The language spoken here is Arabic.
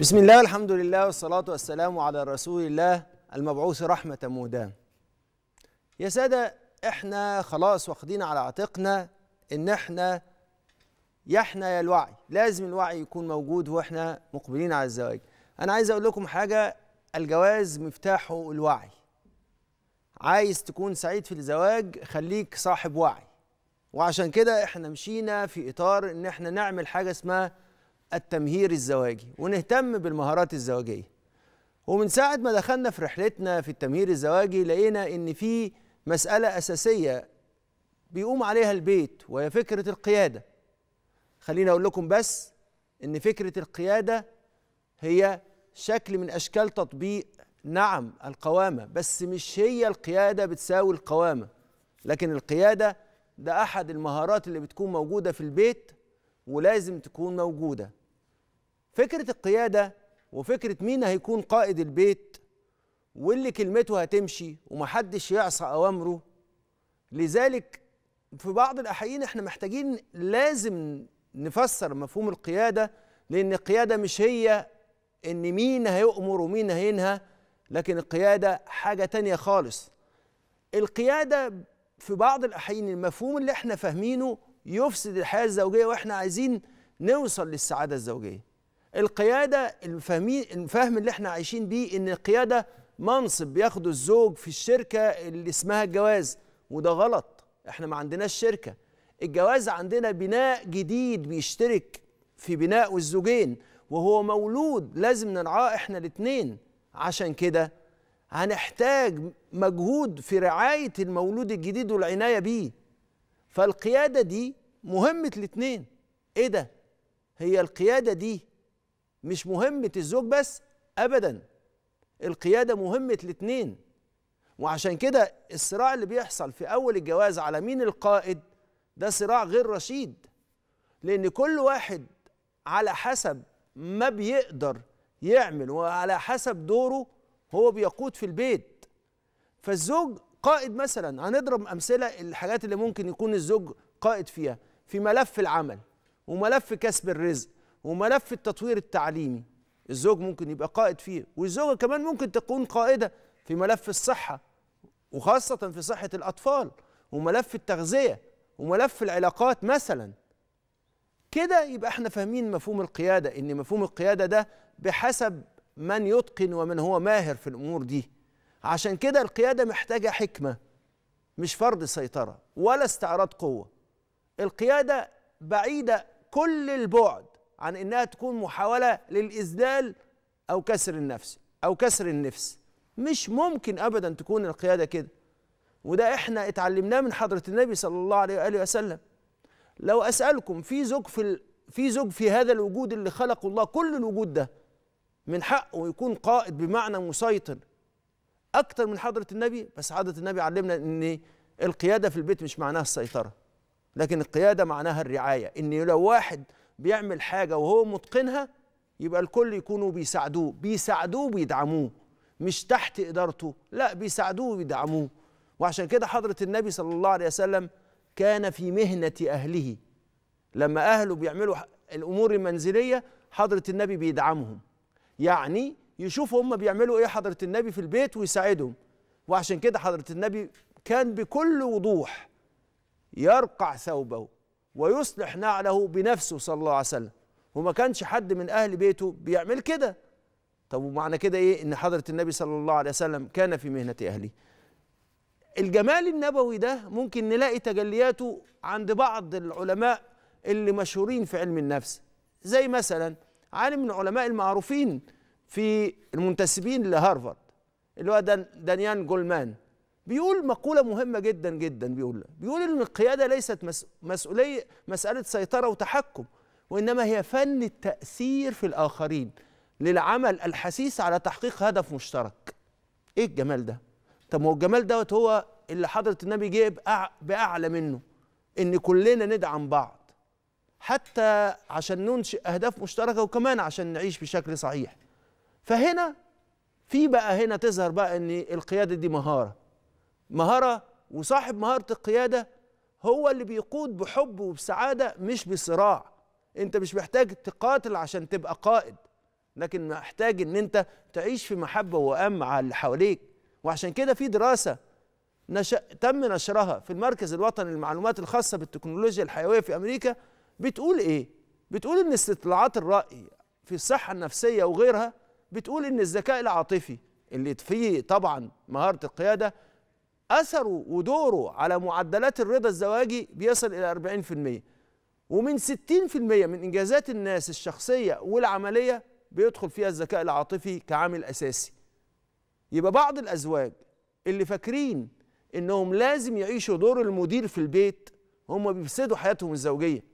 بسم الله الحمد لله والصلاة والسلام على رسول الله المبعوث رحمة مودام يا سادة احنا خلاص واخدين على عاتقنا ان احنا احنا يا الوعي لازم الوعي يكون موجود واحنا مقبلين على الزواج انا عايز اقول لكم حاجة الجواز مفتاحه الوعي عايز تكون سعيد في الزواج خليك صاحب وعي وعشان كده احنا مشينا في اطار ان احنا نعمل حاجة اسمها التمهير الزواجي ونهتم بالمهارات الزواجيه ومن ساعه ما دخلنا في رحلتنا في التمهير الزواجي لقينا ان في مساله اساسيه بيقوم عليها البيت وهي فكره القياده خليني اقول لكم بس ان فكره القياده هي شكل من اشكال تطبيق نعم القوامه بس مش هي القياده بتساوي القوامه لكن القياده ده احد المهارات اللي بتكون موجوده في البيت ولازم تكون موجوده فكره القياده وفكره مين هيكون قائد البيت واللي كلمته هتمشي ومحدش يعصى اوامره لذلك في بعض الاحيان احنا محتاجين لازم نفسر مفهوم القياده لان القياده مش هي ان مين هيؤمر ومين هينهى لكن القياده حاجه تانية خالص القياده في بعض الاحيان المفهوم اللي احنا فاهمينه يفسد الحياه الزوجيه واحنا عايزين نوصل للسعاده الزوجيه القيادة الفهم اللي احنا عايشين بيه ان القيادة منصب بياخده الزوج في الشركة اللي اسمها الجواز وده غلط احنا ما عندناش شركة الجواز عندنا بناء جديد بيشترك في بناء الزوجين وهو مولود لازم نرعاه احنا الاثنين عشان كده هنحتاج مجهود في رعاية المولود الجديد والعناية بيه فالقيادة دي مهمة الاثنين ايه ده هي القيادة دي مش مهمة الزوج بس أبدا القيادة مهمة الاتنين وعشان كده الصراع اللي بيحصل في أول الجواز على مين القائد ده صراع غير رشيد لأن كل واحد على حسب ما بيقدر يعمل وعلى حسب دوره هو بيقود في البيت فالزوج قائد مثلا هنضرب امثله الحاجات اللي ممكن يكون الزوج قائد فيها في ملف العمل وملف كسب الرزق وملف التطوير التعليمي الزوج ممكن يبقى قائد فيه والزوجة كمان ممكن تكون قائدة في ملف الصحة وخاصة في صحة الأطفال وملف التغذية وملف العلاقات مثلا كده يبقى احنا فاهمين مفهوم القيادة ان مفهوم القيادة ده بحسب من يتقن ومن هو ماهر في الأمور دي عشان كده القيادة محتاجة حكمة مش فرض سيطرة ولا استعراض قوة القيادة بعيدة كل البعد عن انها تكون محاوله للاذلال او كسر النفس او كسر النفس مش ممكن ابدا تكون القياده كده وده احنا اتعلمناه من حضره النبي صلى الله عليه واله وسلم لو اسالكم في زوج في ال... في زوج في هذا الوجود اللي خلقه الله كل الوجود ده من حقه يكون قائد بمعنى مسيطر اكتر من حضره النبي بس حضره النبي علمنا ان القياده في البيت مش معناها السيطره لكن القياده معناها الرعايه ان لو واحد بيعمل حاجه وهو متقنها يبقى الكل يكونوا بيساعدوه بيساعدوه وبيدعموه مش تحت ادارته لا بيساعدوه وبيدعموه وعشان كده حضره النبي صلى الله عليه وسلم كان في مهنه اهله لما اهله بيعملوا الامور المنزليه حضره النبي بيدعمهم يعني يشوف هم بيعملوا ايه حضره النبي في البيت ويساعدهم وعشان كده حضره النبي كان بكل وضوح يرقع ثوبه ويصلح نعله بنفسه صلى الله عليه وسلم وما كانش حد من أهل بيته بيعمل كده طب ومعنى كده إيه إن حضرة النبي صلى الله عليه وسلم كان في مهنة أهله الجمال النبوي ده ممكن نلاقي تجلياته عند بعض العلماء اللي مشهورين في علم النفس زي مثلا عالم من العلماء المعروفين في المنتسبين لهارفارد اللي هو دانيان جولمان بيقول مقولة مهمة جدا جدا بيقول بيقول إن القيادة ليست مسؤولية مسألة سيطرة وتحكم وإنما هي فن التأثير في الآخرين للعمل الحثيث على تحقيق هدف مشترك إيه الجمال ده؟ طب ما هو الجمال دوت هو اللي حضرة النبي جه بأعلى منه إن كلنا ندعم بعض حتى عشان ننشئ أهداف مشتركة وكمان عشان نعيش بشكل صحيح فهنا في بقى هنا تظهر بقى إن القيادة دي مهارة مهارة وصاحب مهارة القيادة هو اللي بيقود بحب وبسعادة مش بصراع انت مش محتاج تقاتل عشان تبقى قائد لكن محتاج ان انت تعيش في محبة وأم مع اللي حواليك وعشان كده في دراسة نش... تم نشرها في المركز الوطني للمعلومات الخاصة بالتكنولوجيا الحيوية في أمريكا بتقول إيه؟ بتقول إن استطلاعات الرأي في الصحة النفسية وغيرها بتقول إن الذكاء العاطفي اللي فيه طبعا مهارة القيادة اثره ودوره على معدلات الرضا الزواجي بيصل الى 40% ومن 60% من انجازات الناس الشخصيه والعمليه بيدخل فيها الذكاء العاطفي كعامل اساسي يبقى بعض الازواج اللي فاكرين انهم لازم يعيشوا دور المدير في البيت هم بيفسدوا حياتهم الزوجيه